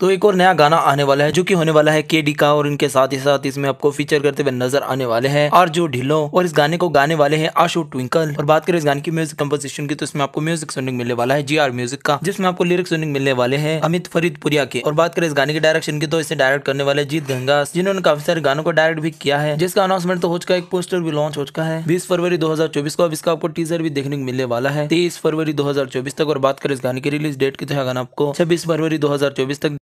तो एक और नया गाना आने वाला है जो कि होने वाला है के डी का और इनके साथ ही साथ इसमें आपको फीचर करते हुए नजर आने वाले हैं आर जो ढिलो और इस गाने को गाने वाले हैं आशो ट्विंकल और बात करें इस गाने की म्यूजिक कंपोजिशन की तो इसमें आपको म्यूजिक सुनिंग मिलने वाला है जी आर म्यूजिक का जिसमें आपको लिरिक्स सुनिंग मिलने वाले हैं अमित फरीदपुरिया के और बात करें इस गाने के डायरेक्शन की तो इसे डायरेक्ट करने वाले जीत गंगा जिन्होंने काफी सारे गानों को डायरेक्ट भी किया है जिसका अनाउंसमेंट तो हो चुका है एक पोस्टर भी लॉन्च हो चुका है बीस फरवरी दो को अब इसका आपको टीजर भी देखने को मिलने वाला है तेईस फरवरी दो तक और बात करें इस गाने की रिलीज डेट की तो यह गाना आपको छब्बीस फरवरी दो तक